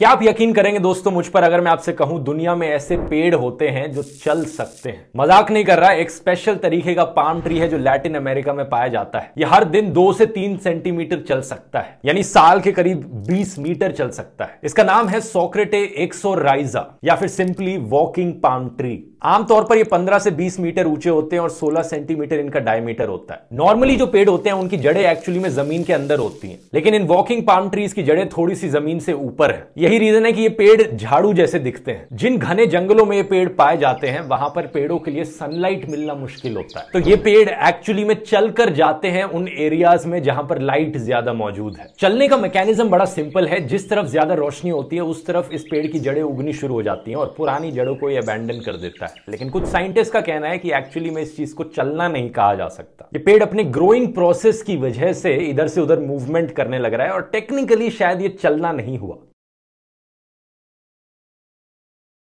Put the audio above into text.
क्या आप यकीन करेंगे दोस्तों मुझ पर अगर मैं आपसे कहूं दुनिया में ऐसे पेड़ होते हैं जो चल सकते हैं मजाक नहीं कर रहा एक स्पेशल तरीके का पाम ट्री है जो लैटिन अमेरिका में पाया जाता है ये हर दिन दो से तीन सेंटीमीटर चल सकता है यानी साल के करीब बीस मीटर चल सकता है इसका नाम है सोक्रेटे एक्सोराइजा या फिर सिंपली वॉकिंग पाम ट्री आमतौर पर ये 15 से 20 मीटर ऊंचे होते हैं और 16 सेंटीमीटर इनका डायमीटर होता है नॉर्मली जो पेड़ होते हैं उनकी जड़ें एक्चुअली में जमीन के अंदर होती हैं लेकिन इन वॉकिंग पाम ट्रीज की जड़ें थोड़ी सी जमीन से ऊपर है यही रीजन है कि ये पेड़ झाड़ू जैसे दिखते हैं जिन घने जंगलों में ये पेड़ पाए जाते हैं वहां पर पेड़ों के लिए सनलाइट मिलना मुश्किल होता है तो ये पेड़ एक्चुअली में चलकर जाते हैं उन एरियाज में जहां पर लाइट ज्यादा मौजूद है चलने का मैकेनिज्म बड़ा सिंपल है जिस तरफ ज्यादा रोशनी होती है उस तरफ इस पेड़ की जड़ें उगनी शुरू हो जाती है और पुरानी जड़ों को ये अबैंडन कर देता है है लेकिन कुछ साइंटिस्ट का कहना है कि एक्चुअली में इस चीज को चलना नहीं कहा जा सकता ये पेड़ अपने ग्रोइंग प्रोसेस की वजह से इधर से उधर मूवमेंट करने लग रहा है और टेक्निकली शायद ये चलना नहीं हुआ